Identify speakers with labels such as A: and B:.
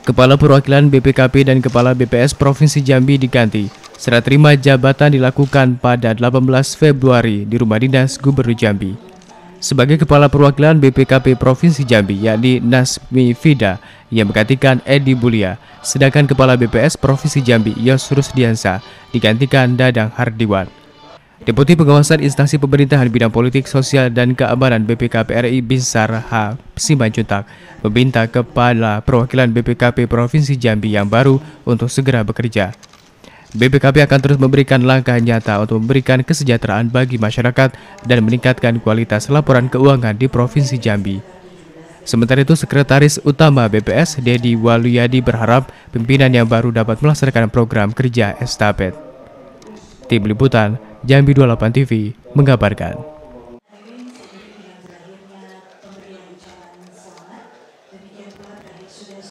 A: Kepala Perwakilan BPKP dan Kepala BPS Provinsi Jambi diganti. Serah terima jabatan dilakukan pada 18 Februari di Rumah Dinas Gubernur Jambi. Sebagai Kepala Perwakilan BPKP Provinsi Jambi, yakni Nasmi Fida, yang menggantikan Edi Bulia. Sedangkan Kepala BPS Provinsi Jambi, Yosrus Diansa, digantikan Dadang Hardiwan. Deputi Pengawasan Instansi Pemerintahan Bidang Politik, Sosial, dan Keamanan BPKP RI Binsar H. Simanjuntak meminta Kepala Perwakilan BPKP Provinsi Jambi yang baru untuk segera bekerja. BPKP akan terus memberikan langkah nyata untuk memberikan kesejahteraan bagi masyarakat dan meningkatkan kualitas laporan keuangan di Provinsi Jambi. Sementara itu, Sekretaris Utama BPS, Dedi Waluyadi berharap pimpinan yang baru dapat melaksanakan program kerja estafet. Tim Liputan, Jambi 28 TV mengkabarkan.